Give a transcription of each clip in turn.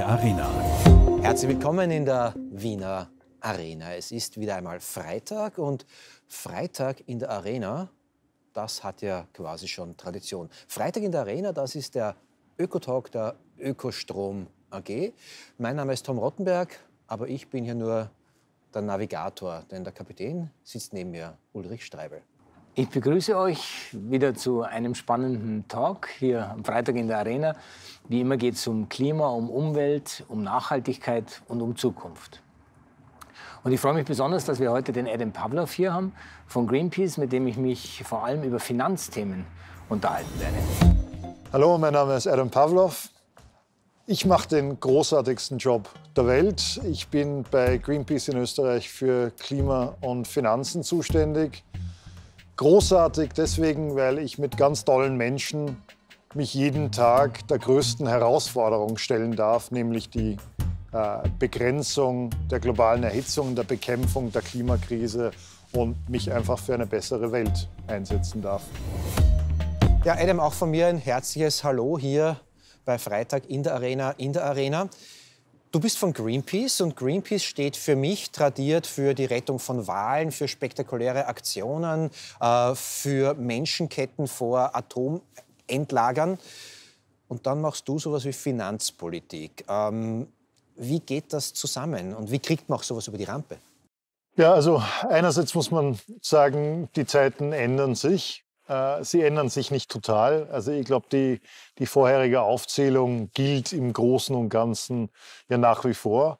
der Arena. Herzlich willkommen in der Wiener Arena. Es ist wieder einmal Freitag und Freitag in der Arena, das hat ja quasi schon Tradition. Freitag in der Arena, das ist der Ökotalk der Ökostrom AG. Mein Name ist Tom Rottenberg, aber ich bin hier nur der Navigator, denn der Kapitän sitzt neben mir, Ulrich Streibel. Ich begrüße euch wieder zu einem spannenden Talk hier am Freitag in der Arena. Wie immer geht es um Klima, um Umwelt, um Nachhaltigkeit und um Zukunft. Und ich freue mich besonders, dass wir heute den Adam Pavlov hier haben von Greenpeace, mit dem ich mich vor allem über Finanzthemen unterhalten werde. Hallo, mein Name ist Adam Pavlov. Ich mache den großartigsten Job der Welt. Ich bin bei Greenpeace in Österreich für Klima und Finanzen zuständig. Großartig deswegen, weil ich mit ganz tollen Menschen mich jeden Tag der größten Herausforderung stellen darf, nämlich die äh, Begrenzung der globalen Erhitzung, der Bekämpfung der Klimakrise und mich einfach für eine bessere Welt einsetzen darf. Ja, Adam, auch von mir ein herzliches Hallo hier bei Freitag in der Arena, in der Arena. Du bist von Greenpeace und Greenpeace steht für mich tradiert für die Rettung von Wahlen, für spektakuläre Aktionen, äh, für Menschenketten vor Atomendlagern. Und dann machst du sowas wie Finanzpolitik. Ähm, wie geht das zusammen und wie kriegt man auch sowas über die Rampe? Ja, also einerseits muss man sagen, die Zeiten ändern sich. Äh, sie ändern sich nicht total. Also ich glaube, die, die vorherige Aufzählung gilt im Großen und Ganzen ja nach wie vor.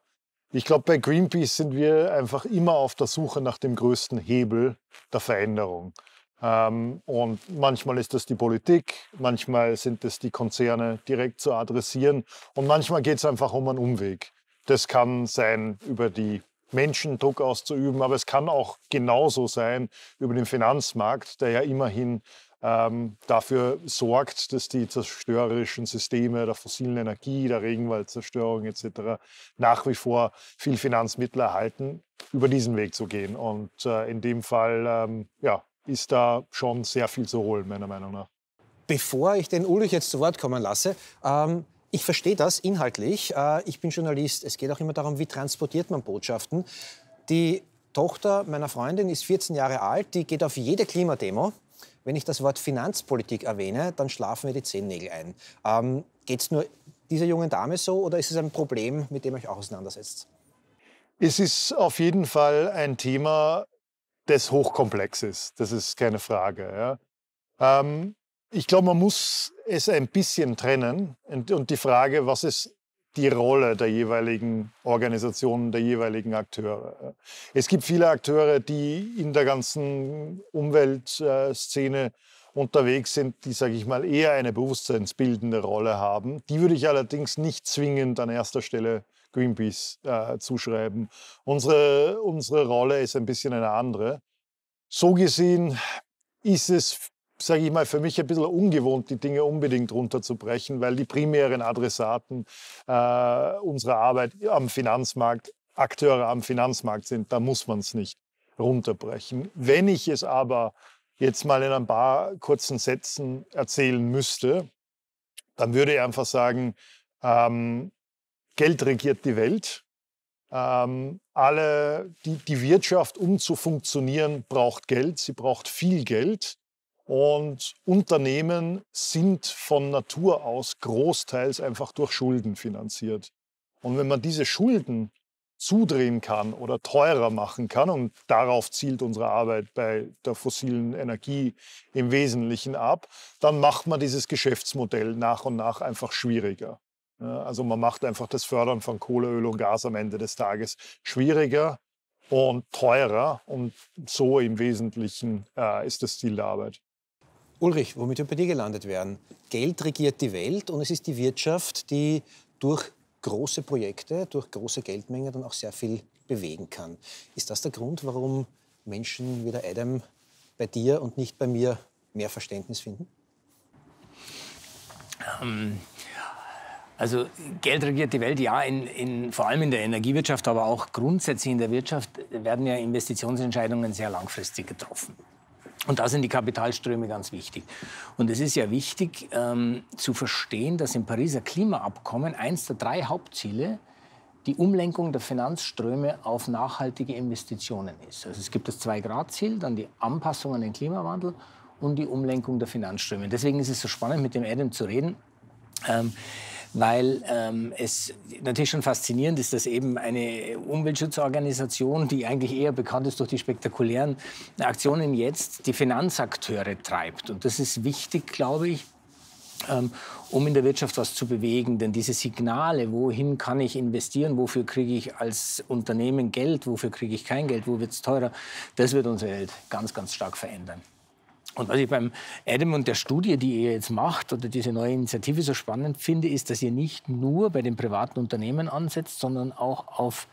Ich glaube, bei Greenpeace sind wir einfach immer auf der Suche nach dem größten Hebel der Veränderung. Ähm, und manchmal ist das die Politik, manchmal sind es die Konzerne direkt zu adressieren und manchmal geht es einfach um einen Umweg. Das kann sein über die Menschen Druck auszuüben. Aber es kann auch genauso sein über den Finanzmarkt, der ja immerhin ähm, dafür sorgt, dass die zerstörerischen Systeme der fossilen Energie, der Regenwaldzerstörung etc. nach wie vor viel Finanzmittel erhalten, über diesen Weg zu gehen. Und äh, in dem Fall ähm, ja, ist da schon sehr viel zu holen, meiner Meinung nach. Bevor ich den Ulrich jetzt zu Wort kommen lasse, ähm ich verstehe das inhaltlich. Äh, ich bin Journalist. Es geht auch immer darum, wie transportiert man Botschaften. Die Tochter meiner Freundin ist 14 Jahre alt. Die geht auf jede Klimademo. Wenn ich das Wort Finanzpolitik erwähne, dann schlafen mir die Zehennägel ein. Ähm, geht es nur dieser jungen Dame so oder ist es ein Problem, mit dem ihr euch auch auseinandersetzt? Es ist auf jeden Fall ein Thema, das hochkomplex ist. Das ist keine Frage. Ja. Ähm, ich glaube, man muss es ein bisschen trennen. Und die Frage, was ist die Rolle der jeweiligen Organisationen, der jeweiligen Akteure? Es gibt viele Akteure, die in der ganzen Umweltszene unterwegs sind, die, sage ich mal, eher eine bewusstseinsbildende Rolle haben. Die würde ich allerdings nicht zwingend an erster Stelle Greenpeace äh, zuschreiben. Unsere, unsere Rolle ist ein bisschen eine andere. So gesehen ist es sage ich mal, für mich ein bisschen ungewohnt, die Dinge unbedingt runterzubrechen, weil die primären Adressaten äh, unserer Arbeit am Finanzmarkt Akteure am Finanzmarkt sind. Da muss man es nicht runterbrechen. Wenn ich es aber jetzt mal in ein paar kurzen Sätzen erzählen müsste, dann würde ich einfach sagen, ähm, Geld regiert die Welt. Ähm, alle, die, die Wirtschaft, um zu funktionieren, braucht Geld. Sie braucht viel Geld. Und Unternehmen sind von Natur aus großteils einfach durch Schulden finanziert. Und wenn man diese Schulden zudrehen kann oder teurer machen kann, und darauf zielt unsere Arbeit bei der fossilen Energie im Wesentlichen ab, dann macht man dieses Geschäftsmodell nach und nach einfach schwieriger. Also man macht einfach das Fördern von Kohle, Öl und Gas am Ende des Tages schwieriger und teurer. Und so im Wesentlichen äh, ist das Ziel der Arbeit. Ulrich, womit wir bei dir gelandet werden. Geld regiert die Welt und es ist die Wirtschaft, die durch große Projekte, durch große Geldmengen dann auch sehr viel bewegen kann. Ist das der Grund, warum Menschen wie der Adam bei dir und nicht bei mir mehr Verständnis finden? Ähm, also Geld regiert die Welt, ja, in, in, vor allem in der Energiewirtschaft, aber auch grundsätzlich in der Wirtschaft werden ja Investitionsentscheidungen sehr langfristig getroffen. Und da sind die Kapitalströme ganz wichtig. Und es ist ja wichtig ähm, zu verstehen, dass im Pariser Klimaabkommen eins der drei Hauptziele die Umlenkung der Finanzströme auf nachhaltige Investitionen ist. Also es gibt das Zwei-Grad-Ziel, dann die Anpassung an den Klimawandel und die Umlenkung der Finanzströme. Deswegen ist es so spannend, mit dem Adam zu reden. Ähm, weil ähm, es natürlich schon faszinierend ist, dass eben eine Umweltschutzorganisation, die eigentlich eher bekannt ist durch die spektakulären Aktionen jetzt, die Finanzakteure treibt. Und das ist wichtig, glaube ich, ähm, um in der Wirtschaft was zu bewegen. Denn diese Signale, wohin kann ich investieren, wofür kriege ich als Unternehmen Geld, wofür kriege ich kein Geld, wo wird es teurer, das wird unsere Welt ganz, ganz stark verändern. Und was ich beim Adam und der Studie, die ihr jetzt macht oder diese neue Initiative so spannend finde, ist, dass ihr nicht nur bei den privaten Unternehmen ansetzt, sondern auch auf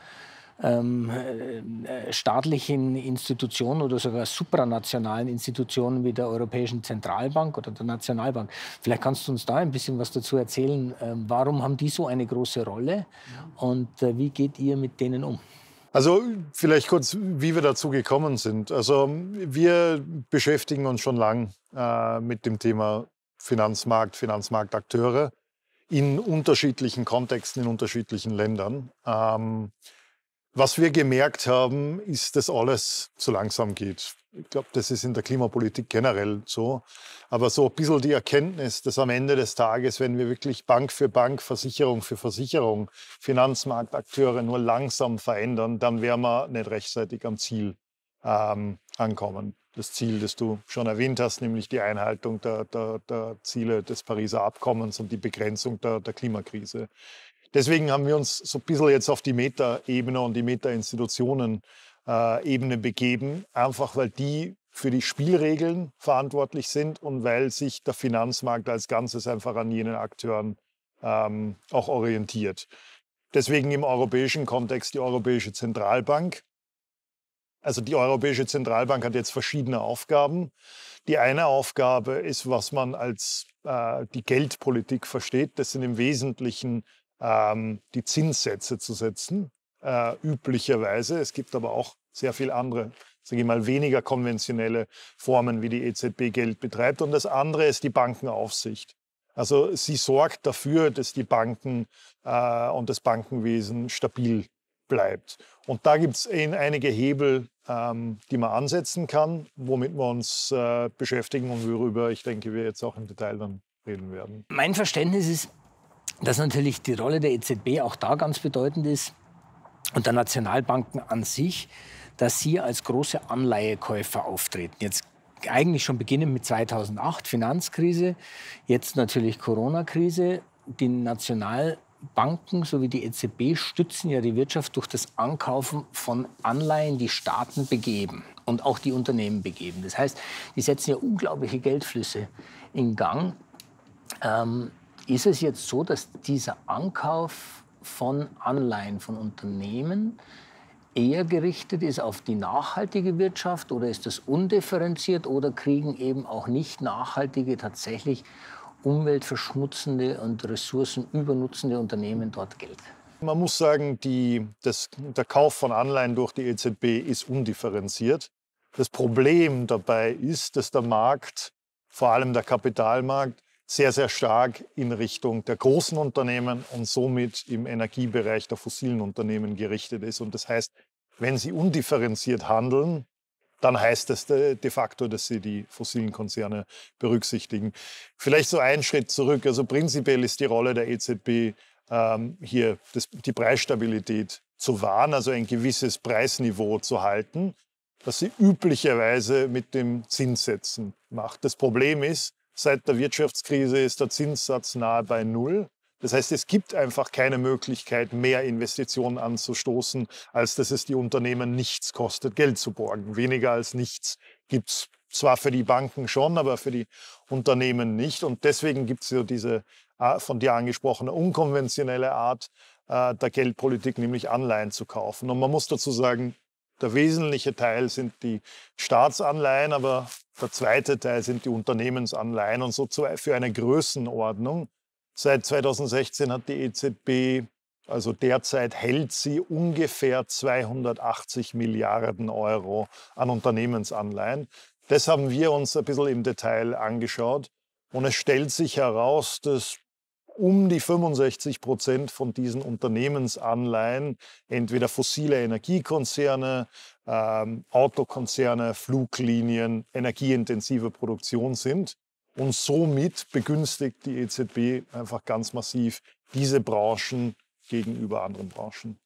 ähm, äh, staatlichen Institutionen oder sogar supranationalen Institutionen wie der Europäischen Zentralbank oder der Nationalbank. Vielleicht kannst du uns da ein bisschen was dazu erzählen. Ähm, warum haben die so eine große Rolle und äh, wie geht ihr mit denen um? Also vielleicht kurz, wie wir dazu gekommen sind. Also wir beschäftigen uns schon lang äh, mit dem Thema Finanzmarkt, Finanzmarktakteure in unterschiedlichen Kontexten, in unterschiedlichen Ländern. Ähm, was wir gemerkt haben, ist, dass alles zu langsam geht. Ich glaube, das ist in der Klimapolitik generell so. Aber so ein bisschen die Erkenntnis, dass am Ende des Tages, wenn wir wirklich Bank für Bank, Versicherung für Versicherung, Finanzmarktakteure nur langsam verändern, dann werden wir nicht rechtzeitig am Ziel ähm, ankommen. Das Ziel, das du schon erwähnt hast, nämlich die Einhaltung der, der, der Ziele des Pariser Abkommens und die Begrenzung der, der Klimakrise. Deswegen haben wir uns so ein bisschen jetzt auf die Meta-Ebene und die Meta-Institutionen-Ebene äh, begeben, einfach weil die für die Spielregeln verantwortlich sind und weil sich der Finanzmarkt als Ganzes einfach an jenen Akteuren ähm, auch orientiert. Deswegen im europäischen Kontext die Europäische Zentralbank. Also die Europäische Zentralbank hat jetzt verschiedene Aufgaben. Die eine Aufgabe ist, was man als äh, die Geldpolitik versteht. Das sind im Wesentlichen ähm, die Zinssätze zu setzen, äh, üblicherweise. Es gibt aber auch sehr viele andere, sage ich mal, weniger konventionelle Formen, wie die EZB Geld betreibt. Und das andere ist die Bankenaufsicht. Also sie sorgt dafür, dass die Banken äh, und das Bankenwesen stabil bleibt. Und da gibt es einige Hebel, ähm, die man ansetzen kann, womit wir uns äh, beschäftigen und worüber ich denke, wir jetzt auch im Detail dann reden werden. Mein Verständnis ist, dass natürlich die Rolle der EZB auch da ganz bedeutend ist und der Nationalbanken an sich, dass sie als große Anleihekäufer auftreten. Jetzt eigentlich schon beginnend mit 2008 Finanzkrise, jetzt natürlich Corona-Krise. Die Nationalbanken sowie die EZB stützen ja die Wirtschaft durch das Ankaufen von Anleihen, die Staaten begeben und auch die Unternehmen begeben. Das heißt, die setzen ja unglaubliche Geldflüsse in Gang. Ähm, ist es jetzt so, dass dieser Ankauf von Anleihen von Unternehmen eher gerichtet ist auf die nachhaltige Wirtschaft oder ist das undifferenziert oder kriegen eben auch nicht nachhaltige tatsächlich umweltverschmutzende und ressourcenübernutzende Unternehmen dort Geld? Man muss sagen, die, das, der Kauf von Anleihen durch die EZB ist undifferenziert. Das Problem dabei ist, dass der Markt, vor allem der Kapitalmarkt, sehr, sehr stark in Richtung der großen Unternehmen und somit im Energiebereich der fossilen Unternehmen gerichtet ist. Und das heißt, wenn sie undifferenziert handeln, dann heißt das de facto, dass sie die fossilen Konzerne berücksichtigen. Vielleicht so einen Schritt zurück. Also prinzipiell ist die Rolle der EZB ähm, hier das, die Preisstabilität zu wahren, also ein gewisses Preisniveau zu halten, das sie üblicherweise mit dem Zinssätzen macht. Das Problem ist, Seit der Wirtschaftskrise ist der Zinssatz nahe bei Null. Das heißt, es gibt einfach keine Möglichkeit, mehr Investitionen anzustoßen, als dass es die Unternehmen nichts kostet, Geld zu borgen. Weniger als nichts gibt es zwar für die Banken schon, aber für die Unternehmen nicht. Und deswegen gibt es ja diese äh, von dir angesprochene unkonventionelle Art äh, der Geldpolitik, nämlich Anleihen zu kaufen. Und man muss dazu sagen, der wesentliche Teil sind die Staatsanleihen, aber der zweite Teil sind die Unternehmensanleihen. Und so für eine Größenordnung. Seit 2016 hat die EZB, also derzeit hält sie ungefähr 280 Milliarden Euro an Unternehmensanleihen. Das haben wir uns ein bisschen im Detail angeschaut. Und es stellt sich heraus, dass um die 65 Prozent von diesen Unternehmensanleihen entweder fossile Energiekonzerne, ähm, Autokonzerne, Fluglinien, energieintensive Produktion sind. Und somit begünstigt die EZB einfach ganz massiv diese Branchen gegenüber anderen Branchen.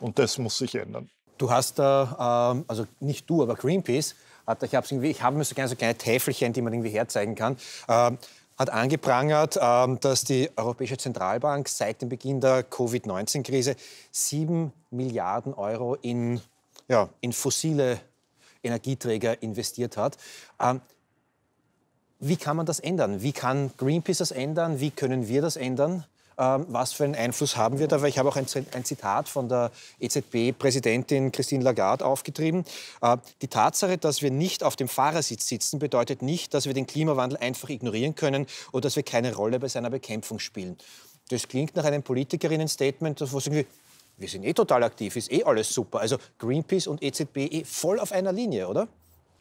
Und das muss sich ändern. Du hast da, äh, also nicht du, aber Greenpeace, hat, ich habe mir so kleine, so kleine Täfelchen, die man irgendwie herzeigen kann. Äh, hat angeprangert, ähm, dass die Europäische Zentralbank seit dem Beginn der Covid-19-Krise 7 Milliarden Euro in, ja, in fossile Energieträger investiert hat. Ähm, wie kann man das ändern? Wie kann Greenpeace das ändern? Wie können wir das ändern? Ähm, was für einen Einfluss haben wir da? Weil ich habe auch ein, Zitat von der EZB-Präsidentin Christine Lagarde aufgetrieben. Äh, die Tatsache, dass wir nicht auf dem Fahrersitz sitzen, bedeutet nicht, dass wir den Klimawandel einfach ignorieren können oder dass wir keine Rolle bei seiner Bekämpfung spielen. Das klingt nach einem Politikerinnen-Statement, wo sie sagen, wir sind eh total aktiv, ist eh alles super. Also Greenpeace und EZB eh voll auf einer Linie, oder?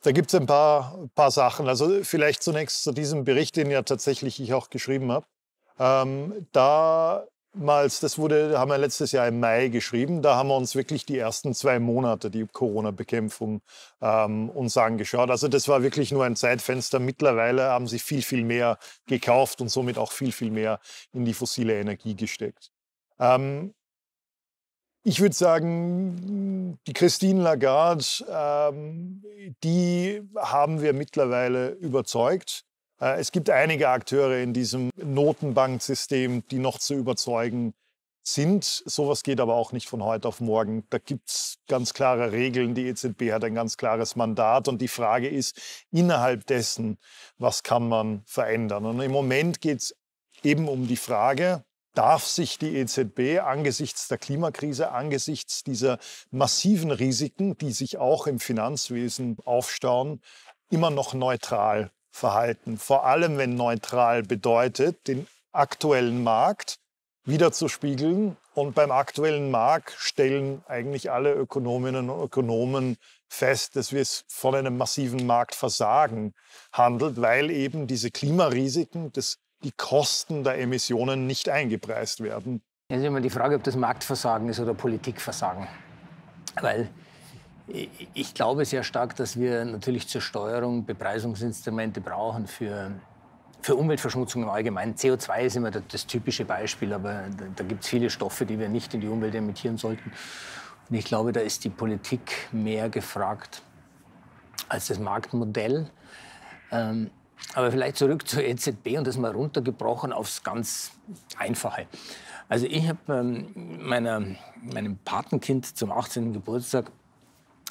Da gibt es ein paar, paar Sachen. Also vielleicht zunächst zu diesem Bericht, den ja tatsächlich ich auch geschrieben habe. Ähm, damals, das wurde, haben wir letztes Jahr im Mai geschrieben, da haben wir uns wirklich die ersten zwei Monate die Corona-Bekämpfung ähm, uns angeschaut. Also das war wirklich nur ein Zeitfenster. Mittlerweile haben sie viel, viel mehr gekauft und somit auch viel, viel mehr in die fossile Energie gesteckt. Ähm, ich würde sagen, die Christine Lagarde, ähm, die haben wir mittlerweile überzeugt. Äh, es gibt einige Akteure in diesem Notenbanksystem, die noch zu überzeugen sind. Sowas geht aber auch nicht von heute auf morgen. Da gibt es ganz klare Regeln. Die EZB hat ein ganz klares Mandat. Und die Frage ist, innerhalb dessen, was kann man verändern? Und im Moment geht es eben um die Frage, darf sich die EZB angesichts der Klimakrise, angesichts dieser massiven Risiken, die sich auch im Finanzwesen aufstauen, immer noch neutral Verhalten, vor allem wenn neutral bedeutet, den aktuellen Markt wiederzuspiegeln. Und beim aktuellen Markt stellen eigentlich alle Ökonominnen und Ökonomen fest, dass wir es von einem massiven Marktversagen handelt, weil eben diese Klimarisiken, dass die Kosten der Emissionen nicht eingepreist werden. Jetzt ist immer die Frage, ob das Marktversagen ist oder Politikversagen. Weil ich glaube sehr stark, dass wir natürlich zur Steuerung Bepreisungsinstrumente brauchen für, für Umweltverschmutzung im Allgemeinen. CO2 ist immer das typische Beispiel, aber da, da gibt es viele Stoffe, die wir nicht in die Umwelt emittieren sollten. Und ich glaube, da ist die Politik mehr gefragt als das Marktmodell. Ähm, aber vielleicht zurück zur EZB und das mal runtergebrochen aufs ganz Einfache. Also ich habe ähm, meinem Patenkind zum 18. Geburtstag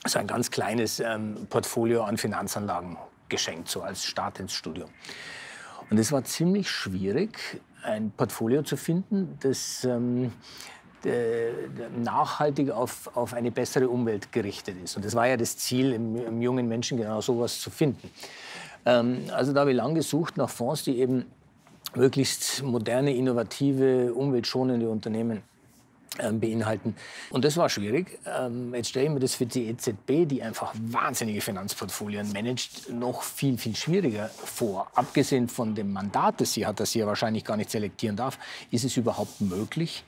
so ein ganz kleines ähm, Portfolio an Finanzanlagen geschenkt, so als Start ins Studium. Und es war ziemlich schwierig, ein Portfolio zu finden, das ähm, äh, nachhaltig auf, auf eine bessere Umwelt gerichtet ist. Und das war ja das Ziel, im, im jungen Menschen genau sowas zu finden. Ähm, also da habe ich lang gesucht nach Fonds, die eben möglichst moderne, innovative, umweltschonende Unternehmen ähm, beinhalten. Und das war schwierig. Ähm, jetzt stelle ich mir das für die EZB, die einfach wahnsinnige Finanzportfolien managt, noch viel, viel schwieriger vor. Abgesehen von dem Mandat, das sie hat, das sie ja wahrscheinlich gar nicht selektieren darf, ist es überhaupt möglich,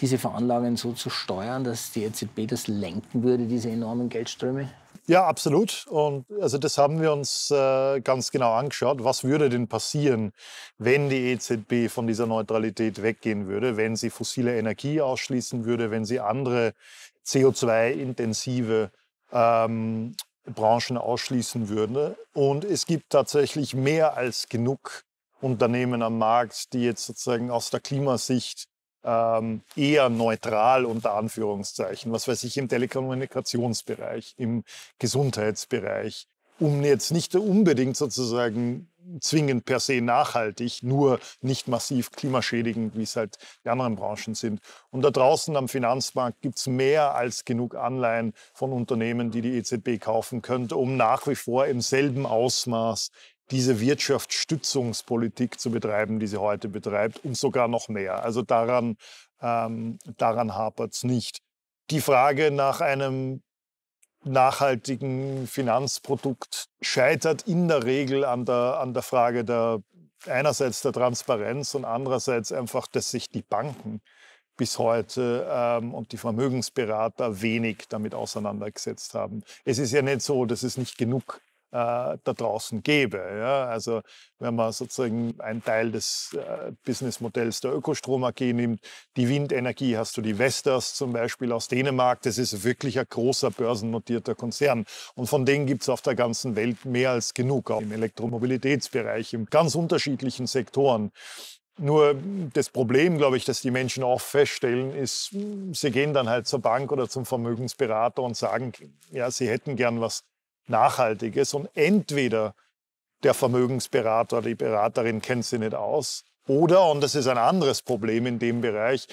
diese Veranlagungen so zu steuern, dass die EZB das lenken würde, diese enormen Geldströme? Ja, absolut. Und also das haben wir uns äh, ganz genau angeschaut. Was würde denn passieren, wenn die EZB von dieser Neutralität weggehen würde, wenn sie fossile Energie ausschließen würde, wenn sie andere CO2-intensive ähm, Branchen ausschließen würde? Und es gibt tatsächlich mehr als genug Unternehmen am Markt, die jetzt sozusagen aus der Klimasicht ähm, eher neutral unter Anführungszeichen, was weiß ich, im Telekommunikationsbereich, im Gesundheitsbereich, um jetzt nicht unbedingt sozusagen zwingend per se nachhaltig, nur nicht massiv klimaschädigend, wie es halt die anderen Branchen sind. Und da draußen am Finanzmarkt gibt es mehr als genug Anleihen von Unternehmen, die die EZB kaufen könnte, um nach wie vor im selben Ausmaß diese Wirtschaftsstützungspolitik zu betreiben, die sie heute betreibt und sogar noch mehr. Also daran, ähm, daran hapert es nicht. Die Frage nach einem nachhaltigen Finanzprodukt scheitert in der Regel an der, an der Frage der einerseits der Transparenz und andererseits einfach, dass sich die Banken bis heute ähm, und die Vermögensberater wenig damit auseinandergesetzt haben. Es ist ja nicht so, dass es nicht genug äh, da draußen gäbe. Ja? Also wenn man sozusagen einen Teil des äh, Businessmodells der Ökostrom AG nimmt, die Windenergie hast du die Vestas zum Beispiel aus Dänemark, das ist wirklich ein großer börsennotierter Konzern. Und von denen gibt es auf der ganzen Welt mehr als genug, auch im Elektromobilitätsbereich, in ganz unterschiedlichen Sektoren. Nur das Problem, glaube ich, dass die Menschen oft feststellen, ist, sie gehen dann halt zur Bank oder zum Vermögensberater und sagen, ja, sie hätten gern was Nachhaltiges. Und entweder der Vermögensberater oder die Beraterin kennt sie nicht aus, oder, und das ist ein anderes Problem in dem Bereich,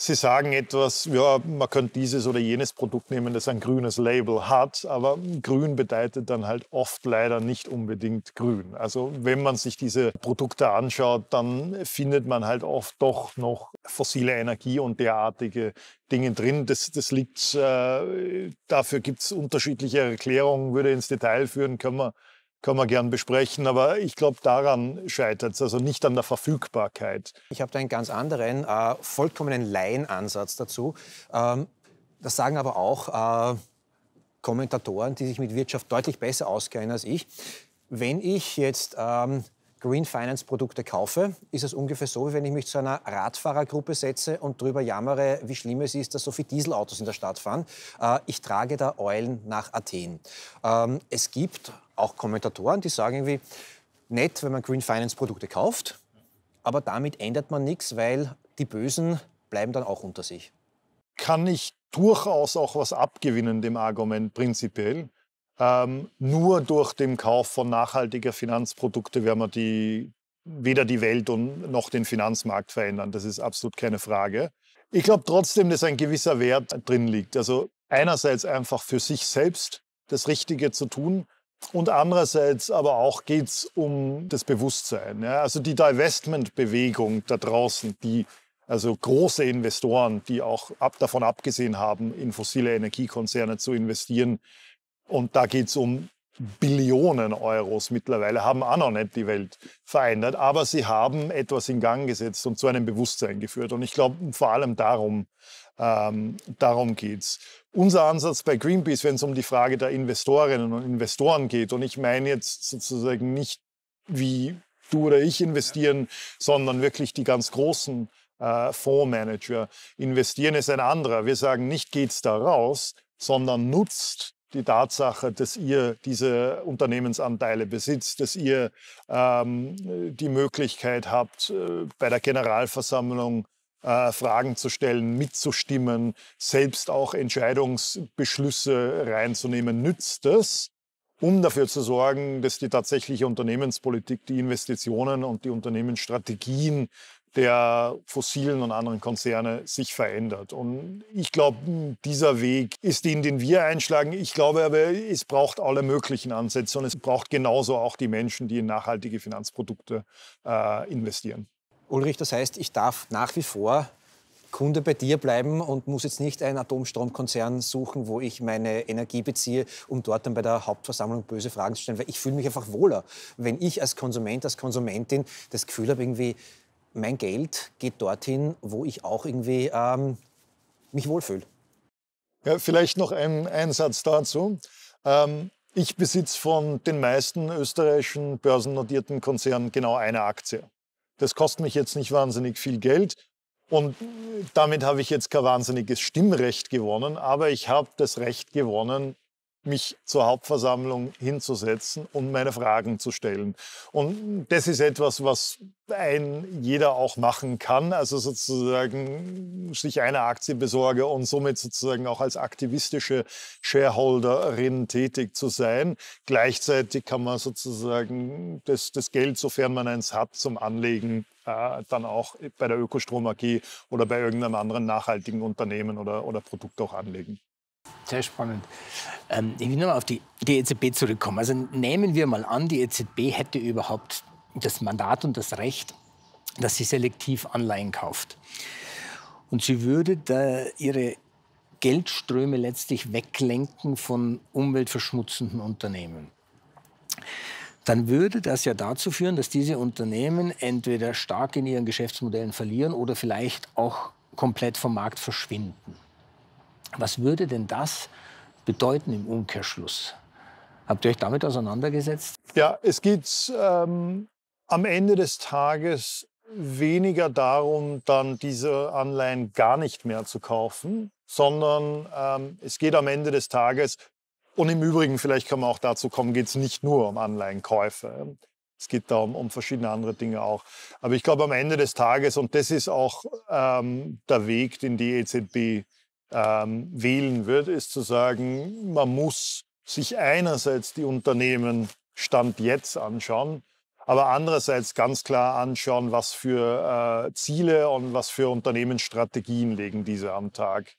Sie sagen etwas, ja, man könnte dieses oder jenes Produkt nehmen, das ein grünes Label hat, aber grün bedeutet dann halt oft leider nicht unbedingt grün. Also wenn man sich diese Produkte anschaut, dann findet man halt oft doch noch fossile Energie und derartige Dinge drin. Das, das liegt, äh, dafür gibt es unterschiedliche Erklärungen, würde ins Detail führen, können wir können wir gern besprechen, aber ich glaube, daran scheitert es, also nicht an der Verfügbarkeit. Ich habe da einen ganz anderen, äh, vollkommenen Laienansatz dazu. Ähm, das sagen aber auch äh, Kommentatoren, die sich mit Wirtschaft deutlich besser auskennen als ich. Wenn ich jetzt ähm, Green Finance Produkte kaufe, ist es ungefähr so, wie wenn ich mich zu einer Radfahrergruppe setze und drüber jammere, wie schlimm es ist, dass so viele Dieselautos in der Stadt fahren. Äh, ich trage da Eulen nach Athen. Ähm, es gibt auch Kommentatoren, die sagen irgendwie, nett, wenn man Green Finance Produkte kauft, aber damit ändert man nichts, weil die Bösen bleiben dann auch unter sich. Kann ich durchaus auch was abgewinnen dem Argument prinzipiell. Ähm, nur durch den Kauf von nachhaltiger Finanzprodukte werden wir die, weder die Welt und noch den Finanzmarkt verändern. Das ist absolut keine Frage. Ich glaube trotzdem, dass ein gewisser Wert drin liegt. Also einerseits einfach für sich selbst das Richtige zu tun und andererseits aber auch geht es um das Bewusstsein. Ja? Also die Divestment-Bewegung da draußen, die also große Investoren, die auch ab, davon abgesehen haben, in fossile Energiekonzerne zu investieren, und da geht es um Billionen Euros mittlerweile, haben auch noch nicht die Welt verändert, aber sie haben etwas in Gang gesetzt und zu einem Bewusstsein geführt. Und ich glaube, vor allem darum, ähm, darum geht es. Unser Ansatz bei Greenpeace, wenn es um die Frage der Investorinnen und Investoren geht, und ich meine jetzt sozusagen nicht, wie du oder ich investieren, sondern wirklich die ganz großen äh, Fondsmanager investieren, ist ein anderer. Wir sagen nicht, geht's da raus, sondern nutzt die Tatsache, dass ihr diese Unternehmensanteile besitzt, dass ihr ähm, die Möglichkeit habt, äh, bei der Generalversammlung äh, Fragen zu stellen, mitzustimmen, selbst auch Entscheidungsbeschlüsse reinzunehmen, nützt es, um dafür zu sorgen, dass die tatsächliche Unternehmenspolitik, die Investitionen und die Unternehmensstrategien der fossilen und anderen Konzerne sich verändert. Und ich glaube, dieser Weg ist den, den wir einschlagen. Ich glaube aber, es braucht alle möglichen Ansätze und es braucht genauso auch die Menschen, die in nachhaltige Finanzprodukte äh, investieren. Ulrich, das heißt, ich darf nach wie vor Kunde bei dir bleiben und muss jetzt nicht einen Atomstromkonzern suchen, wo ich meine Energie beziehe, um dort dann bei der Hauptversammlung böse Fragen zu stellen. Weil ich fühle mich einfach wohler, wenn ich als Konsument, als Konsumentin das Gefühl habe, irgendwie, mein Geld geht dorthin, wo ich auch irgendwie ähm, mich wohlfühle. Ja, vielleicht noch ein, ein Satz dazu. Ähm, ich besitze von den meisten österreichischen börsennotierten Konzernen genau eine Aktie. Das kostet mich jetzt nicht wahnsinnig viel Geld und damit habe ich jetzt kein wahnsinniges Stimmrecht gewonnen, aber ich habe das Recht gewonnen, mich zur Hauptversammlung hinzusetzen und meine Fragen zu stellen. Und das ist etwas, was ein jeder auch machen kann. Also sozusagen sich eine Aktie besorge und somit sozusagen auch als aktivistische Shareholderin tätig zu sein. Gleichzeitig kann man sozusagen das, das Geld, sofern man eins hat, zum Anlegen äh, dann auch bei der Ökostrom AG oder bei irgendeinem anderen nachhaltigen Unternehmen oder, oder Produkt auch anlegen. Sehr spannend. Ähm, ich will nochmal auf die, die EZB zurückkommen. Also nehmen wir mal an, die EZB hätte überhaupt das Mandat und das Recht, dass sie selektiv Anleihen kauft. Und sie würde da ihre Geldströme letztlich weglenken von umweltverschmutzenden Unternehmen. Dann würde das ja dazu führen, dass diese Unternehmen entweder stark in ihren Geschäftsmodellen verlieren oder vielleicht auch komplett vom Markt verschwinden. Was würde denn das bedeuten im Umkehrschluss? Habt ihr euch damit auseinandergesetzt? Ja, es geht ähm, am Ende des Tages weniger darum, dann diese Anleihen gar nicht mehr zu kaufen, sondern ähm, es geht am Ende des Tages, und im Übrigen, vielleicht kann man auch dazu kommen, geht es nicht nur um Anleihenkäufe. Es geht da um, um, verschiedene andere Dinge auch. Aber ich glaube, am Ende des Tages, und das ist auch ähm, der Weg, den die EZB ähm, wählen würde, ist zu sagen, man muss sich einerseits die Unternehmen Stand jetzt anschauen, aber andererseits ganz klar anschauen, was für äh, Ziele und was für Unternehmensstrategien legen diese am Tag.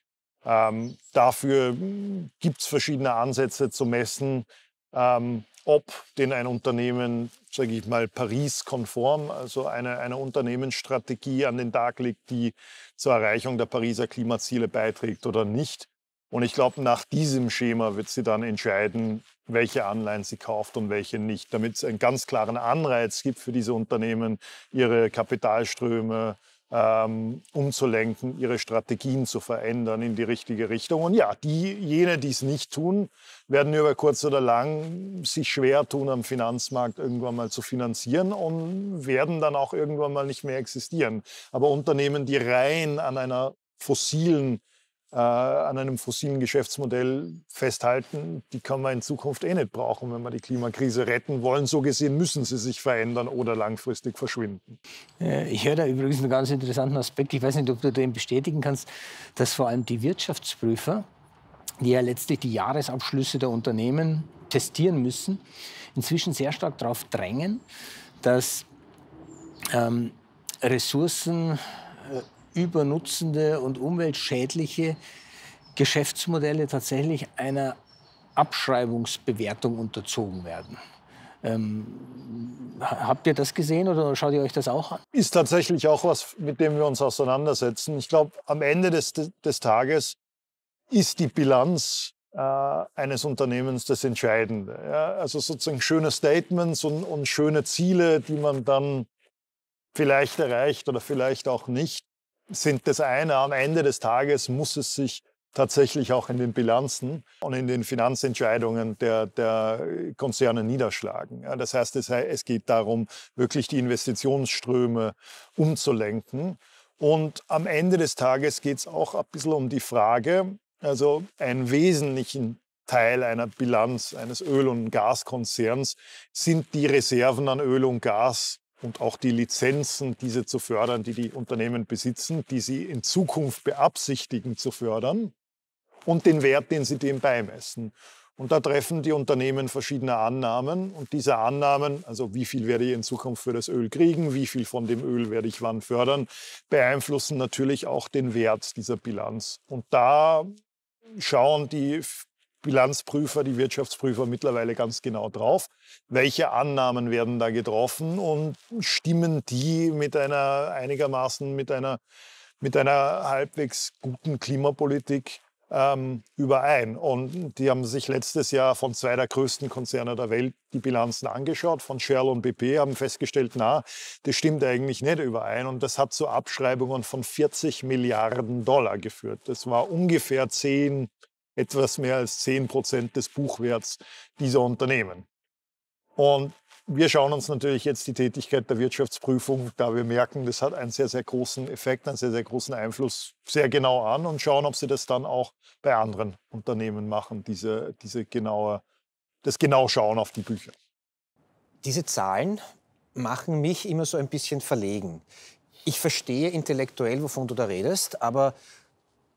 Ähm, dafür hm, gibt es verschiedene Ansätze zu messen, ähm, ob denn ein Unternehmen, sage ich mal, Paris-konform, also eine, eine Unternehmensstrategie an den Tag legt, die zur Erreichung der Pariser Klimaziele beiträgt oder nicht. Und ich glaube, nach diesem Schema wird sie dann entscheiden, welche Anleihen sie kauft und welche nicht, damit es einen ganz klaren Anreiz gibt für diese Unternehmen, ihre Kapitalströme ähm, umzulenken, ihre Strategien zu verändern in die richtige Richtung. Und ja, die, jene, die es nicht tun, werden über kurz oder lang sich schwer tun, am Finanzmarkt irgendwann mal zu finanzieren und werden dann auch irgendwann mal nicht mehr existieren. Aber Unternehmen, die rein an einer fossilen äh, an einem fossilen Geschäftsmodell festhalten, die kann man in Zukunft eh nicht brauchen, wenn wir die Klimakrise retten wollen. So gesehen müssen sie sich verändern oder langfristig verschwinden. Äh, ich höre da übrigens einen ganz interessanten Aspekt. Ich weiß nicht, ob du den bestätigen kannst, dass vor allem die Wirtschaftsprüfer, die ja letztlich die Jahresabschlüsse der Unternehmen testieren müssen, inzwischen sehr stark darauf drängen, dass ähm, Ressourcen übernutzende und umweltschädliche Geschäftsmodelle tatsächlich einer Abschreibungsbewertung unterzogen werden. Ähm, habt ihr das gesehen oder schaut ihr euch das auch an? Ist tatsächlich auch was, mit dem wir uns auseinandersetzen. Ich glaube, am Ende des, des Tages ist die Bilanz äh, eines Unternehmens das Entscheidende. Ja? Also sozusagen schöne Statements und, und schöne Ziele, die man dann vielleicht erreicht oder vielleicht auch nicht sind das eine. Am Ende des Tages muss es sich tatsächlich auch in den Bilanzen und in den Finanzentscheidungen der, der Konzerne niederschlagen. das heißt, es geht darum, wirklich die Investitionsströme umzulenken. Und am Ende des Tages geht es auch ein bisschen um die Frage, also einen wesentlichen Teil einer Bilanz eines Öl- und Gaskonzerns sind die Reserven an Öl und Gas und auch die Lizenzen, diese zu fördern, die die Unternehmen besitzen, die sie in Zukunft beabsichtigen zu fördern und den Wert, den sie dem beimessen. Und da treffen die Unternehmen verschiedene Annahmen und diese Annahmen, also wie viel werde ich in Zukunft für das Öl kriegen, wie viel von dem Öl werde ich wann fördern, beeinflussen natürlich auch den Wert dieser Bilanz. Und da schauen die Bilanzprüfer, die Wirtschaftsprüfer mittlerweile ganz genau drauf. Welche Annahmen werden da getroffen und stimmen die mit einer einigermaßen, mit einer, mit einer halbwegs guten Klimapolitik ähm, überein? Und die haben sich letztes Jahr von zwei der größten Konzerne der Welt die Bilanzen angeschaut, von Shell und BP, haben festgestellt, na, das stimmt eigentlich nicht überein. Und das hat zu Abschreibungen von 40 Milliarden Dollar geführt. Das war ungefähr 10 etwas mehr als 10 Prozent des Buchwerts dieser Unternehmen. Und wir schauen uns natürlich jetzt die Tätigkeit der Wirtschaftsprüfung, da wir merken, das hat einen sehr, sehr großen Effekt, einen sehr, sehr großen Einfluss, sehr genau an und schauen, ob sie das dann auch bei anderen Unternehmen machen, diese, diese genaue, das genau Schauen auf die Bücher. Diese Zahlen machen mich immer so ein bisschen verlegen. Ich verstehe intellektuell, wovon du da redest, aber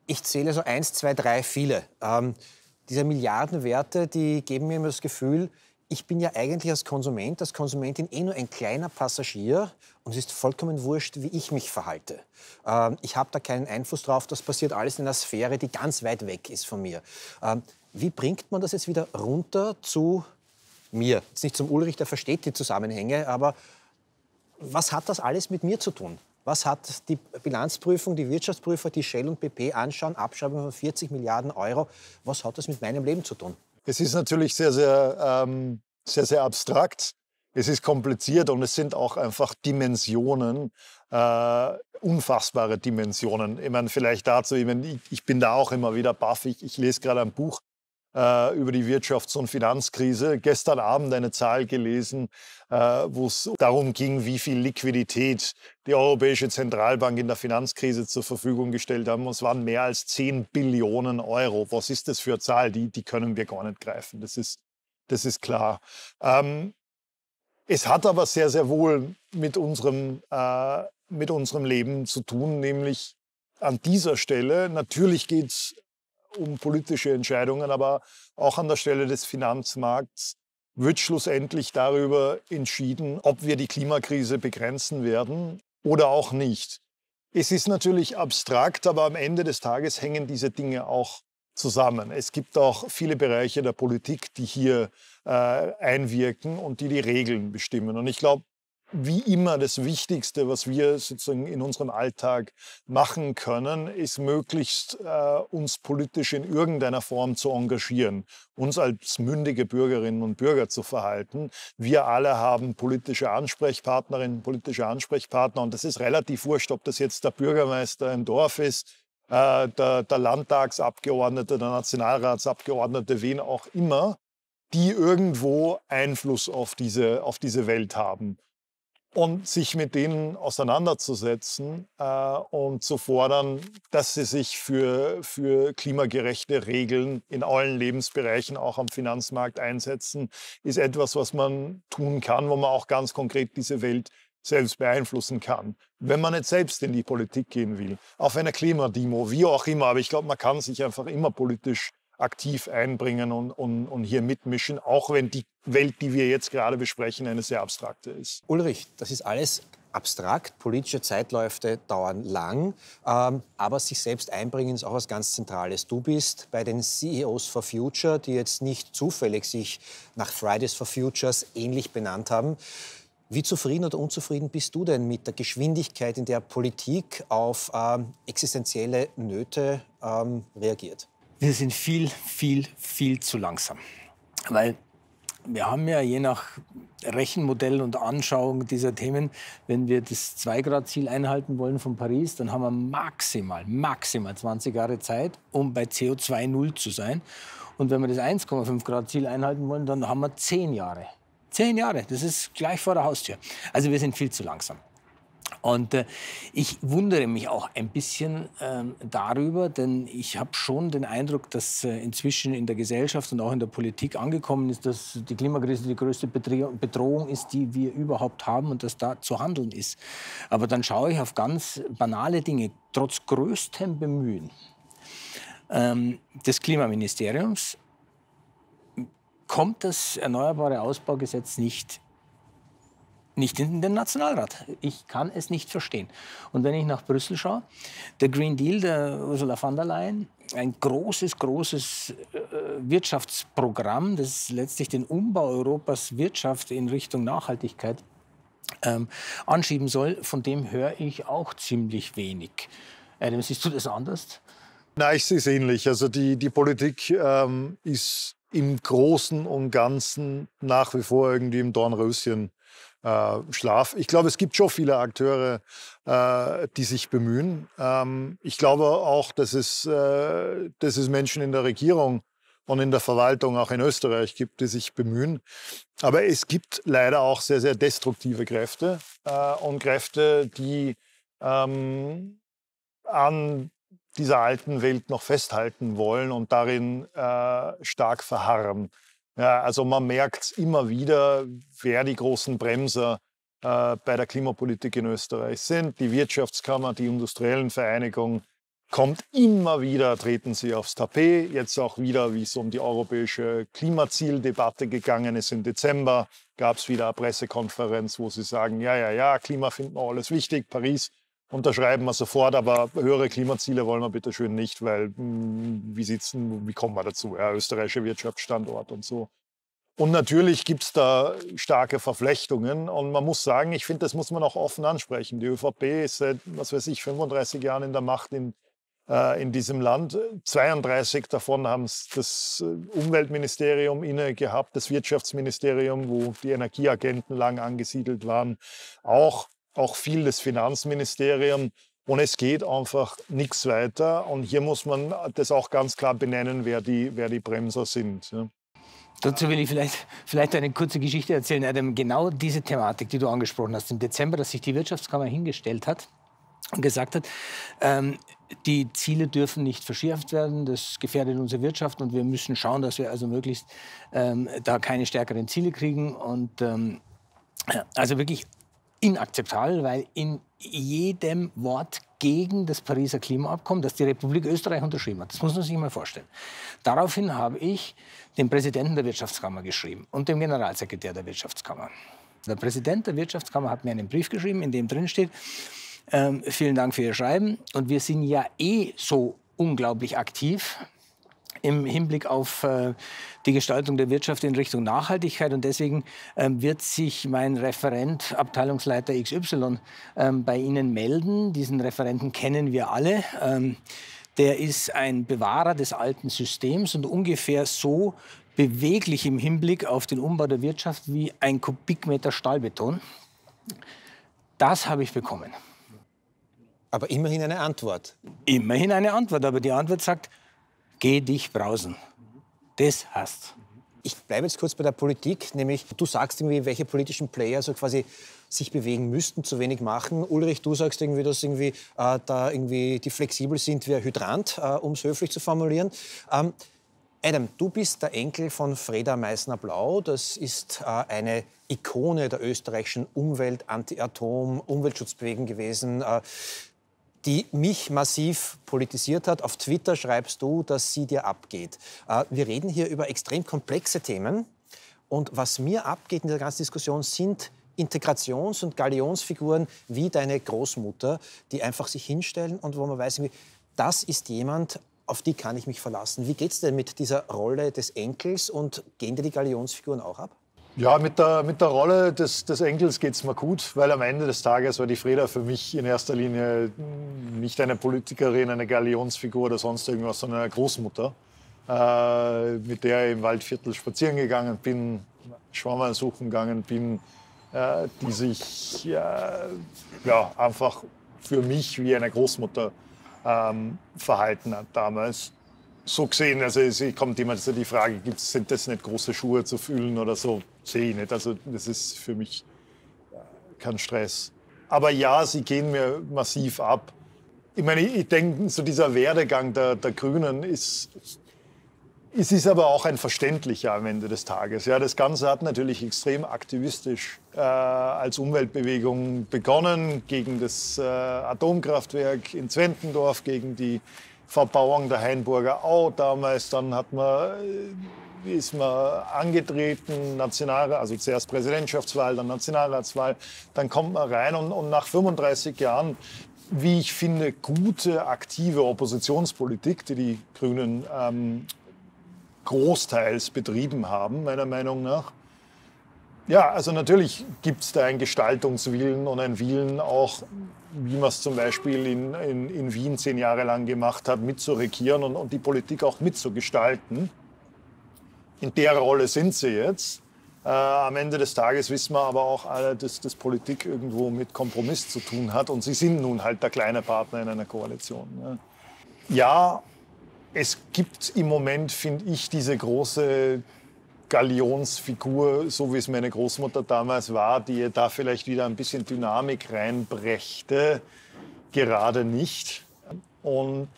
ich zähle so eins, zwei, drei, viele. Ähm, diese Milliardenwerte, die geben mir immer das Gefühl, ich bin ja eigentlich als Konsument, als Konsumentin eh nur ein kleiner Passagier und es ist vollkommen wurscht, wie ich mich verhalte. Ähm, ich habe da keinen Einfluss drauf, das passiert alles in einer Sphäre, die ganz weit weg ist von mir. Ähm, wie bringt man das jetzt wieder runter zu mir? Jetzt nicht zum Ulrich, der versteht die Zusammenhänge, aber was hat das alles mit mir zu tun? Was hat die Bilanzprüfung, die Wirtschaftsprüfer, die Shell und BP anschauen, Abschreibung von 40 Milliarden Euro, was hat das mit meinem Leben zu tun? Es ist natürlich sehr, sehr, ähm, sehr, sehr abstrakt. Es ist kompliziert und es sind auch einfach Dimensionen, äh, unfassbare Dimensionen. Ich meine, vielleicht dazu, ich, meine, ich, ich bin da auch immer wieder baff. Ich, ich lese gerade ein Buch äh, über die Wirtschafts- und Finanzkrise. Gestern Abend eine Zahl gelesen, äh, wo es darum ging, wie viel Liquidität die Europäische Zentralbank in der Finanzkrise zur Verfügung gestellt haben. Es waren mehr als 10 Billionen Euro. Was ist das für eine Zahl? Die, die können wir gar nicht greifen. Das ist, das ist klar. Ähm, es hat aber sehr, sehr wohl mit unserem, äh, mit unserem Leben zu tun, nämlich an dieser Stelle, natürlich geht es um politische Entscheidungen, aber auch an der Stelle des Finanzmarkts wird schlussendlich darüber entschieden, ob wir die Klimakrise begrenzen werden oder auch nicht. Es ist natürlich abstrakt, aber am Ende des Tages hängen diese Dinge auch zusammen. Es gibt auch viele Bereiche der Politik, die hier äh, einwirken und die die Regeln bestimmen. Und ich glaube, wie immer das Wichtigste, was wir sozusagen in unserem Alltag machen können, ist möglichst äh, uns politisch in irgendeiner Form zu engagieren, uns als mündige Bürgerinnen und Bürger zu verhalten. Wir alle haben politische Ansprechpartnerinnen, politische Ansprechpartner und das ist relativ wurscht, ob das jetzt der Bürgermeister im Dorf ist, äh, der, der Landtagsabgeordnete, der Nationalratsabgeordnete, wen auch immer die irgendwo Einfluss auf diese, auf diese Welt haben und sich mit denen auseinanderzusetzen äh, und zu fordern, dass sie sich für, für klimagerechte Regeln in allen Lebensbereichen, auch am Finanzmarkt einsetzen, ist etwas, was man tun kann, wo man auch ganz konkret diese Welt selbst beeinflussen kann, wenn man nicht selbst in die Politik gehen will, auf einer Klimademo, wie auch immer. Aber ich glaube, man kann sich einfach immer politisch aktiv einbringen und, und, und hier mitmischen, auch wenn die Welt, die wir jetzt gerade besprechen, eine sehr abstrakte ist. Ulrich, das ist alles abstrakt. Politische Zeitläufe dauern lang, ähm, aber sich selbst einbringen ist auch was ganz Zentrales. Du bist bei den CEOs for Future, die jetzt nicht zufällig sich nach Fridays for Futures ähnlich benannt haben. Wie zufrieden oder unzufrieden bist du denn mit der Geschwindigkeit, in der Politik auf ähm, existenzielle Nöte ähm, reagiert? wir sind viel, viel, viel zu langsam. Weil wir haben ja je nach Rechenmodell und Anschauung dieser Themen, wenn wir das 2-Grad-Ziel einhalten wollen von Paris, dann haben wir maximal, maximal 20 Jahre Zeit, um bei CO2 Null zu sein. Und wenn wir das 1,5 Grad-Ziel einhalten wollen, dann haben wir 10 Jahre. 10 Jahre, das ist gleich vor der Haustür. Also wir sind viel zu langsam. Und äh, ich wundere mich auch ein bisschen äh, darüber, denn ich habe schon den Eindruck, dass äh, inzwischen in der Gesellschaft und auch in der Politik angekommen ist, dass die Klimakrise die größte Bedrohung ist, die wir überhaupt haben und dass da zu handeln ist. Aber dann schaue ich auf ganz banale Dinge, trotz größtem Bemühen ähm, des Klimaministeriums kommt das Erneuerbare Ausbaugesetz nicht nicht in den Nationalrat. Ich kann es nicht verstehen. Und wenn ich nach Brüssel schaue, der Green Deal der Ursula von der Leyen, ein großes, großes äh, Wirtschaftsprogramm, das letztlich den Umbau Europas Wirtschaft in Richtung Nachhaltigkeit ähm, anschieben soll, von dem höre ich auch ziemlich wenig. Adam, siehst du das anders? Nein, ich sehe es ähnlich. Also die, die Politik ähm, ist im Großen und Ganzen nach wie vor irgendwie im Dornröschen äh, schlaf. Ich glaube, es gibt schon viele Akteure, äh, die sich bemühen. Ähm, ich glaube auch, dass es, äh, dass es Menschen in der Regierung und in der Verwaltung auch in Österreich gibt, die sich bemühen. Aber es gibt leider auch sehr, sehr destruktive Kräfte äh, und Kräfte, die ähm, an dieser alten Welt noch festhalten wollen und darin äh, stark verharren. Ja, also man merkt immer wieder, wer die großen Bremser äh, bei der Klimapolitik in Österreich sind. Die Wirtschaftskammer, die industriellen Vereinigungen kommt immer wieder, treten sie aufs Tapet. Jetzt auch wieder, wie es um die europäische Klimazieldebatte gegangen ist im Dezember, gab es wieder eine Pressekonferenz, wo sie sagen, ja, ja, ja, Klima finden wir alles wichtig, Paris unterschreiben wir sofort, aber höhere Klimaziele wollen wir bitte schön nicht, weil hm, wie sitzen, wie kommen wir dazu? Ja, österreichischer Wirtschaftsstandort und so. Und natürlich gibt es da starke Verflechtungen. Und man muss sagen, ich finde, das muss man auch offen ansprechen. Die ÖVP ist seit, was weiß ich, 35 Jahren in der Macht in, äh, in diesem Land. 32 davon haben es das äh, Umweltministerium inne gehabt, das Wirtschaftsministerium, wo die Energieagenten lang angesiedelt waren, auch auch viel das Finanzministerium. Und es geht einfach nichts weiter. Und hier muss man das auch ganz klar benennen, wer die, wer die Bremser sind. Dazu will ich vielleicht, vielleicht eine kurze Geschichte erzählen, Adam. Genau diese Thematik, die du angesprochen hast, im Dezember, dass sich die Wirtschaftskammer hingestellt hat und gesagt hat, ähm, die Ziele dürfen nicht verschärft werden, das gefährdet unsere Wirtschaft und wir müssen schauen, dass wir also möglichst ähm, da keine stärkeren Ziele kriegen. Und ähm, also wirklich inakzeptabel, weil in jedem Wort gegen das Pariser Klimaabkommen, das die Republik Österreich unterschrieben hat. Das muss man sich mal vorstellen. Daraufhin habe ich dem Präsidenten der Wirtschaftskammer geschrieben und dem Generalsekretär der Wirtschaftskammer. Der Präsident der Wirtschaftskammer hat mir einen Brief geschrieben, in dem drin steht, ähm, vielen Dank für Ihr Schreiben und wir sind ja eh so unglaublich aktiv im Hinblick auf äh, die Gestaltung der Wirtschaft in Richtung Nachhaltigkeit. Und deswegen ähm, wird sich mein Referent, Abteilungsleiter XY, ähm, bei Ihnen melden. Diesen Referenten kennen wir alle. Ähm, der ist ein Bewahrer des alten Systems und ungefähr so beweglich im Hinblick auf den Umbau der Wirtschaft wie ein Kubikmeter Stahlbeton. Das habe ich bekommen. Aber immerhin eine Antwort. Immerhin eine Antwort, aber die Antwort sagt, geh dich brausen. Das hast. Ich bleibe jetzt kurz bei der Politik, nämlich du sagst irgendwie, welche politischen Player so quasi sich bewegen müssten, zu wenig machen. Ulrich, du sagst irgendwie, dass irgendwie äh, da irgendwie die flexibel sind wie ein Hydrant, äh, um es höflich zu formulieren. Ähm, Adam, du bist der Enkel von Freda Meissner-Blau. Das ist äh, eine Ikone der österreichischen Umwelt-, Anti-Atom-, Umweltschutzbewegung gewesen. Äh, die mich massiv politisiert hat. Auf Twitter schreibst du, dass sie dir abgeht. Äh, wir reden hier über extrem komplexe Themen. Und was mir abgeht in der ganzen Diskussion sind Integrations- und Galionsfiguren wie deine Großmutter, die einfach sich hinstellen und wo man weiß, das ist jemand, auf die kann ich mich verlassen. Wie geht's denn mit dieser Rolle des Enkels und gehen dir die Galionsfiguren auch ab? Ja, mit der, mit der Rolle des, des Enkels geht es mir gut, weil am Ende des Tages war die Freda für mich in erster Linie hm, nicht eine Politikerin, eine Galionsfigur oder sonst irgendwas, sondern eine Großmutter, äh, mit der ich im Waldviertel spazieren gegangen bin, Schwammerl suchen gegangen bin, äh, die sich äh, ja, einfach für mich wie eine Großmutter ähm, verhalten hat damals so gesehen, also es kommt immer so also die Frage, sind das nicht große Schuhe zu fühlen oder so? sehe nicht. Also das ist für mich äh, kein Stress. Aber ja, sie gehen mir massiv ab. Ich meine, ich, denke, so dieser Werdegang der, der Grünen ist, es ist aber auch ein verständlicher am Ende des Tages. Ja, das Ganze hat natürlich extrem aktivistisch äh, als Umweltbewegung begonnen, gegen das äh, Atomkraftwerk in Zwentendorf, gegen die Verbauung der Hainburger Au damals. Dann hat man äh, ist man angetreten, Nationalrat, also zuerst Präsidentschaftswahl, dann Nationalratswahl, dann kommt man rein und, und nach 35 Jahren wie ich finde, gute, aktive Oppositionspolitik, die die Grünen ähm, großteils betrieben haben, meiner Meinung nach. Ja, also natürlich gibt es da einen Gestaltungswillen und einen Willen auch, wie man es zum Beispiel in, in, in, Wien zehn Jahre lang gemacht hat, mitzuregieren und, und die Politik auch mitzugestalten in der Rolle sind sie jetzt. Äh, am Ende des Tages wissen wir aber auch alle, dass das Politik irgendwo mit Kompromiss zu tun hat. Und sie sind nun halt der kleine Partner in einer Koalition. Ne? Ja, es gibt im Moment, finde ich, diese große Galionsfigur, so wie es meine Großmutter damals war, die da vielleicht wieder ein bisschen Dynamik reinbrächte, gerade nicht. Und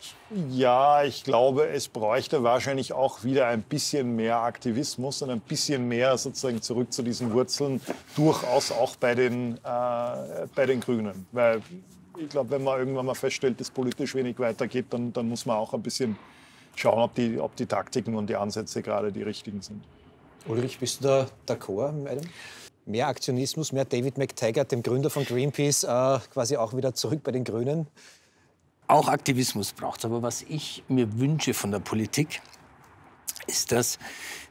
ja, ich glaube, es bräuchte wahrscheinlich auch wieder ein bisschen mehr Aktivismus und ein bisschen mehr sozusagen zurück zu diesen Wurzeln, durchaus auch bei den, äh, bei den Grünen. Weil ich glaube, wenn man irgendwann mal feststellt, dass politisch wenig weitergeht, dann, dann muss man auch ein bisschen schauen, ob die, ob die Taktiken und die Ansätze gerade die richtigen sind. Ulrich, bist du da d'accord Mehr Aktionismus, mehr David McTaggart, dem Gründer von Greenpeace, äh, quasi auch wieder zurück bei den Grünen. Auch Aktivismus braucht es. Aber was ich mir wünsche von der Politik, ist, dass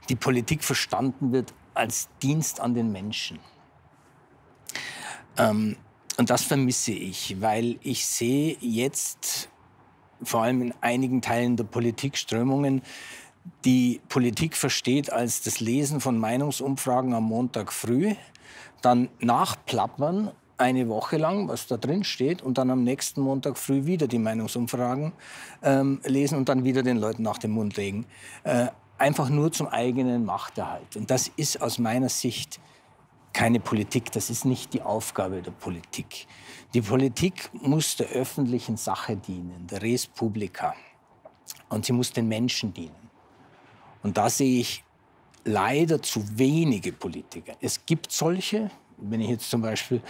die Politik verstanden wird als Dienst an den Menschen. Ähm, und das vermisse ich, weil ich sehe jetzt vor allem in einigen Teilen der Politik Strömungen, die Politik versteht als das Lesen von Meinungsumfragen am Montag früh, dann nachplappern eine Woche lang, was da drin steht, und dann am nächsten Montag früh wieder die Meinungsumfragen ähm, lesen und dann wieder den Leuten nach dem Mund legen. Äh, einfach nur zum eigenen Machterhalt. Und das ist aus meiner Sicht keine Politik, das ist nicht die Aufgabe der Politik. Die Politik muss der öffentlichen Sache dienen, der Res Publica. Und sie muss den Menschen dienen. Und da sehe ich leider zu wenige Politiker. Es gibt solche, wenn ich jetzt zum Beispiel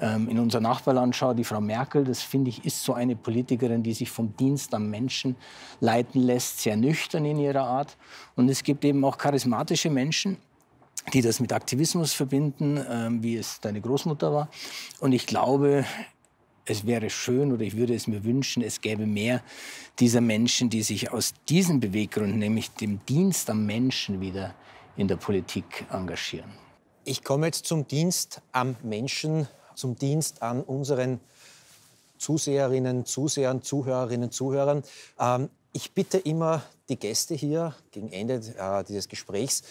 ähm, in unser Nachbarland schaue, die Frau Merkel, das finde ich, ist so eine Politikerin, die sich vom Dienst am Menschen leiten lässt, sehr nüchtern in ihrer Art. Und es gibt eben auch charismatische Menschen, die das mit Aktivismus verbinden, ähm, wie es deine Großmutter war. Und ich glaube, es wäre schön oder ich würde es mir wünschen, es gäbe mehr dieser Menschen, die sich aus diesen Beweggründen, nämlich dem Dienst am Menschen wieder in der Politik engagieren. Ich komme jetzt zum Dienst am Menschen, zum Dienst an unseren Zuseherinnen, Zusehern, Zuhörerinnen, Zuhörern. Ähm, ich bitte immer die Gäste hier gegen Ende äh, dieses Gesprächs,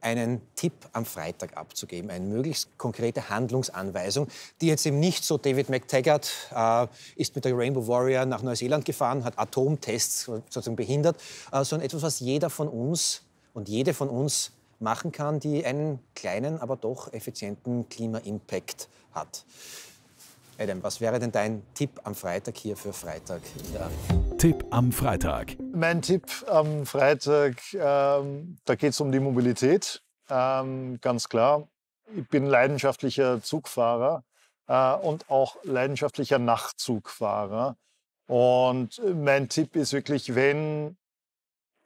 einen Tipp am Freitag abzugeben, eine möglichst konkrete Handlungsanweisung, die jetzt eben nicht so David McTaggart äh, ist mit der Rainbow Warrior nach Neuseeland gefahren, hat Atomtests sozusagen behindert, äh, sondern etwas, was jeder von uns und jede von uns machen kann, die einen kleinen, aber doch effizienten Klima-Impact hat. Adam, was wäre denn dein Tipp am Freitag hier für Freitag? Ja. Tipp am Freitag. Mein Tipp am Freitag, ähm, da geht es um die Mobilität, ähm, ganz klar. Ich bin leidenschaftlicher Zugfahrer äh, und auch leidenschaftlicher Nachtzugfahrer. Und mein Tipp ist wirklich, wenn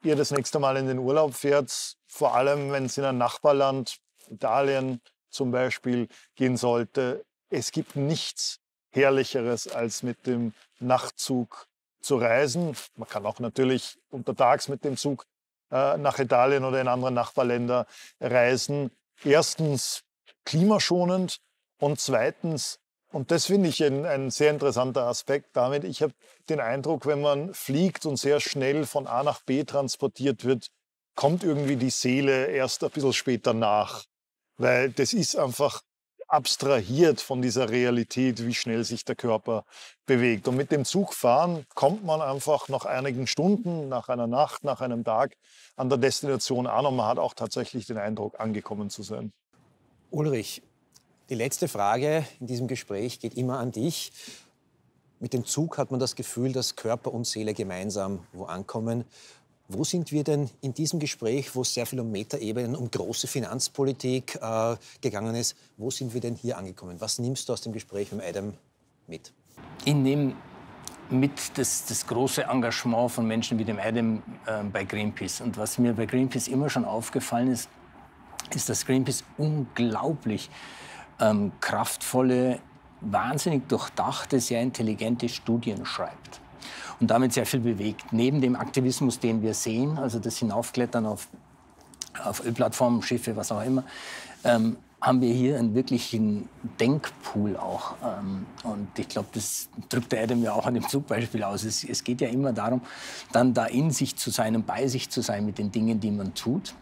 ihr das nächste Mal in den Urlaub fährt, vor allem wenn es in ein Nachbarland, Italien zum Beispiel, gehen sollte, es gibt nichts Herrlicheres, als mit dem Nachtzug zu reisen. Man kann auch natürlich untertags mit dem Zug äh, nach Italien oder in andere Nachbarländer reisen. Erstens klimaschonend und zweitens, und das finde ich ein, ein sehr interessanter Aspekt damit, ich habe den Eindruck, wenn man fliegt und sehr schnell von A nach B transportiert wird, kommt irgendwie die Seele erst ein bisschen später nach. Weil das ist einfach abstrahiert von dieser Realität, wie schnell sich der Körper bewegt. Und mit dem Zugfahren kommt man einfach nach einigen Stunden, nach einer Nacht, nach einem Tag an der Destination an und man hat auch tatsächlich den Eindruck, angekommen zu sein. Ulrich, die letzte Frage in diesem Gespräch geht immer an dich. Mit dem Zug hat man das Gefühl, dass Körper und Seele gemeinsam wo ankommen. Wo sind wir denn in diesem Gespräch, wo es sehr viel um Metaebenen, um große Finanzpolitik äh, gegangen ist, wo sind wir denn hier angekommen? Was nimmst du aus dem Gespräch mit Adam mit? Ich nehme mit das, das große Engagement von Menschen wie dem Adam äh, bei Greenpeace. Und was mir bei Greenpeace immer schon aufgefallen ist, ist, dass Greenpeace unglaublich ähm, kraftvolle, wahnsinnig durchdachte, sehr intelligente Studien schreibt und damit sehr viel bewegt. Neben dem Aktivismus, den wir sehen, also das Hinaufklettern auf, auf Ölplattformen, Schiffe, was auch immer, ähm, haben wir hier einen wirklichen Denkpool auch. Ähm, und ich glaube, das drückt der Adam ja auch an dem Zugbeispiel aus. Es, es geht ja immer darum, dann da in sich zu sein und bei sich zu sein mit den Dingen, die man tut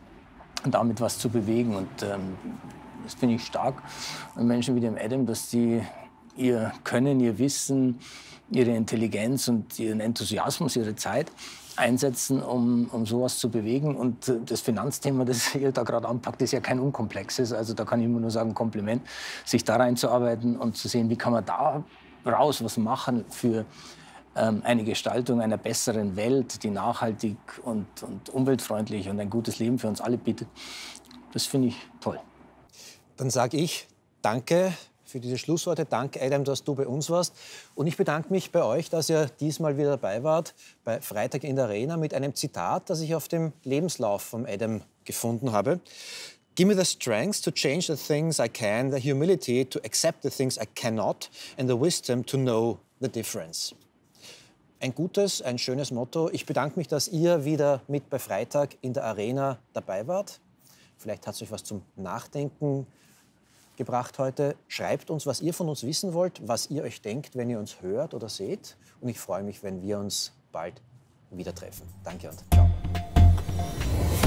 und damit was zu bewegen. Und ähm, das finde ich stark an Menschen wie dem Adam, dass die ihr Können, ihr Wissen, ihre Intelligenz und ihren Enthusiasmus, ihre Zeit einsetzen, um, um sowas zu bewegen. Und äh, das Finanzthema, das ihr da gerade anpackt, ist ja kein unkomplexes. Also da kann ich immer nur sagen, Kompliment, sich da reinzuarbeiten und zu sehen, wie kann man da raus was machen für ähm, eine Gestaltung einer besseren Welt, die nachhaltig und, und umweltfreundlich und ein gutes Leben für uns alle bietet. Das finde ich toll. Dann sage ich danke für diese Schlussworte. Danke, Adam, dass du bei uns warst. Und ich bedanke mich bei euch, dass ihr diesmal wieder dabei wart bei Freitag in der Arena mit einem Zitat, das ich auf dem Lebenslauf von Adam gefunden habe. Give me the strength to change the things I can, the humility to accept the things I cannot and the wisdom to know the difference. Ein gutes, ein schönes Motto. Ich bedanke mich, dass ihr wieder mit bei Freitag in der Arena dabei wart. Vielleicht hat es euch was zum Nachdenken gebracht heute. Schreibt uns, was ihr von uns wissen wollt, was ihr euch denkt, wenn ihr uns hört oder seht. Und ich freue mich, wenn wir uns bald wieder treffen. Danke und ciao.